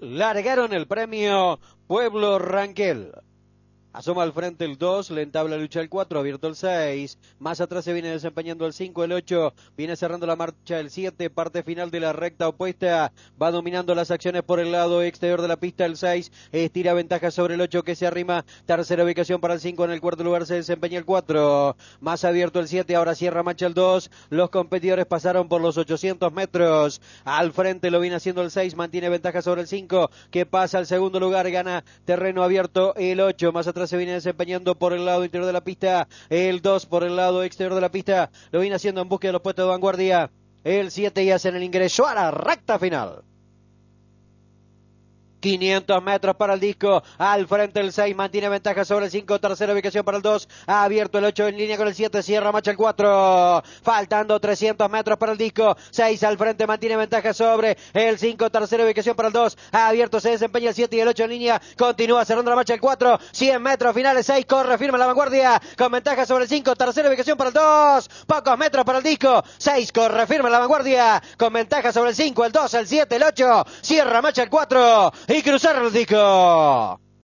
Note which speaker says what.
Speaker 1: largaron el premio Pueblo Ranquel. Asoma al frente el 2, le entabla lucha el 4, abierto el 6. Más atrás se viene desempeñando el 5, el 8. Viene cerrando la marcha el 7, parte final de la recta opuesta. Va dominando las acciones por el lado exterior de la pista el 6. Estira ventaja sobre el 8 que se arrima. Tercera ubicación para el 5. En el cuarto lugar se desempeña el 4. Más abierto el 7, ahora cierra marcha el 2. Los competidores pasaron por los 800 metros. Al frente lo viene haciendo el 6, mantiene ventaja sobre el 5 que pasa al segundo lugar. Gana terreno abierto el 8. Más atrás se viene desempeñando por el lado interior de la pista, el 2 por el lado exterior de la pista, lo viene haciendo en búsqueda de los puestos de vanguardia, el 7 y hacen el ingreso a la recta final. 500 metros para el disco. Al frente el 6 mantiene ventaja sobre el 5. Tercera ubicación para el 2. Ha abierto el 8 en línea con el 7. Cierra marcha el 4. Faltando 300 metros para el disco. 6 al frente mantiene ventaja sobre el 5. Tercera ubicación para el 2. Ha abierto, se desempeña el 7 y el 8 en línea. Continúa cerrando la marcha el 4. 100 metros finales. 6 corre firma la vanguardia. Con ventaja sobre el 5. Tercera ubicación para el 2. Pocos metros para el disco. 6 corre firma la vanguardia. Con ventaja sobre el 5, el 2, el 7, el 8. Cierra marcha el 4 y cruzar el disco.